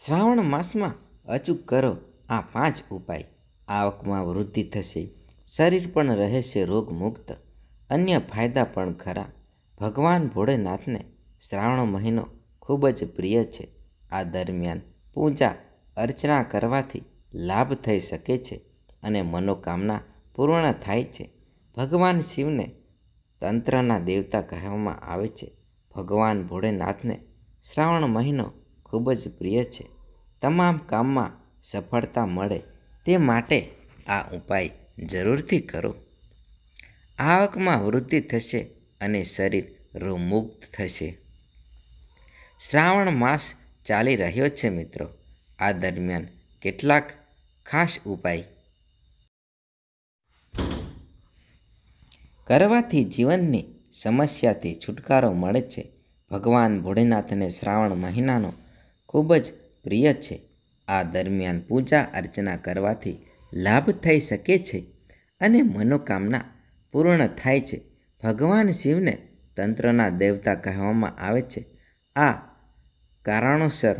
શ્રાવણ માસમાં અચૂક કરો આ પાંચ ઉપાય આવકમાં વૃદ્ધિ થશે શરીર પણ રહેશે રોગમુક્ત અન્ય ફાયદા પણ ખરા ભગવાન ભોળેનાથને શ્રાવણ મહિનો ખૂબ જ પ્રિય છે આ દરમિયાન પૂજા અર્ચના કરવાથી લાભ થઈ શકે છે અને મનોકામના પૂર્ણ થાય છે ભગવાન શિવને તંત્રના દેવતા કહેવામાં આવે છે ભગવાન ભોળેનાથને શ્રાવણ મહિનો ખૂબ જ પ્રિય છે તમામ કામમાં સફળતા મળે તે માટે આ ઉપાય જરૂરથી કરો આવકમાં વૃદ્ધિ થશે અને શરીર રોગમુક્ત થશે શ્રાવણ માસ ચાલી રહ્યો છે મિત્રો આ દરમિયાન કેટલાક ખાસ ઉપાય કરવાથી જીવનની સમસ્યાથી છુટકારો મળે છે ભગવાન ભોળેનાથને શ્રાવણ મહિનાનો ખૂબ જ પ્રિય છે આ દરમિયાન પૂજા અર્ચના કરવાથી લાભ થઈ શકે છે અને મનોકામના પૂર્ણ થાય છે ભગવાન શિવને તંત્રના દેવતા કહેવામાં આવે છે આ કારણોસર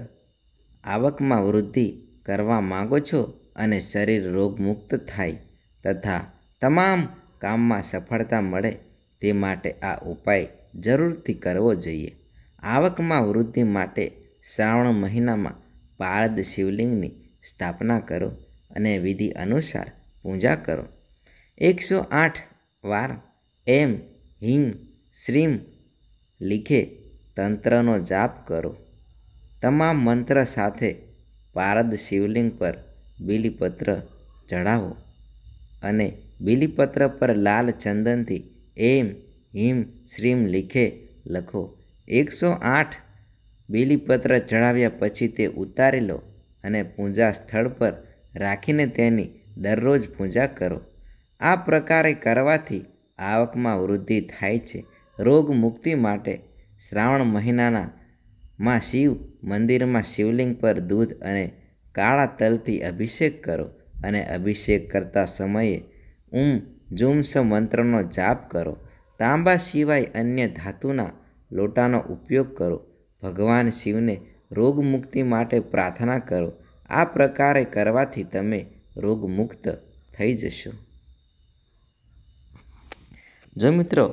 આવકમાં વૃદ્ધિ કરવા માગો છો અને શરીર રોગમુક્ત થાય તથા તમામ કામમાં સફળતા મળે તે માટે આ ઉપાય જરૂરથી કરવો જોઈએ આવકમાં વૃદ્ધિ માટે શ્રાવણ મહિનામાં પારદ શિવલિંગની સ્થાપના કરો અને વિધિ અનુસાર પૂજા કરો એકસો આઠ વાર એમ હિમ શ્રીમ લિખે તંત્રનો જાપ કરો તમામ મંત્ર સાથે પારદ શિવલિંગ પર બિલીપત્ર ચઢાવો અને બિલીપત્ર પર લાલ ચંદનથી એમ હિમ શ્રીમ લિખે લખો એકસો આઠ બીલીપત્ર ચઢાવ્યા પછી તે ઉતારી લો અને પૂજા સ્થળ પર રાખીને તેની દરરોજ પૂજા કરો આ પ્રકારે કરવાથી આવકમાં વૃદ્ધિ થાય છે રોગ મુક્તિ માટે શ્રાવણ મહિનાના માં શિવ મંદિરમાં શિવલિંગ પર દૂધ અને કાળા તલથી અભિષેક કરો અને અભિષેક કરતા સમયે ઉમ જુમ્સ મંત્રનો જાપ કરો તાંબા સિવાય અન્ય ધાતુના લોટાનો ઉપયોગ કરો ભગવાન શિવને રોગમુક્તિ માટે પ્રાર્થના કરો આ પ્રકારે કરવાથી તમે રોગમુક્ત થઈ જશો જો મિત્રો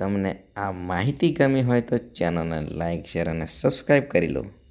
તમને આ માહિતી ગમી હોય તો ચેનલને લાઇક શેર અને સબસ્ક્રાઈબ કરી લો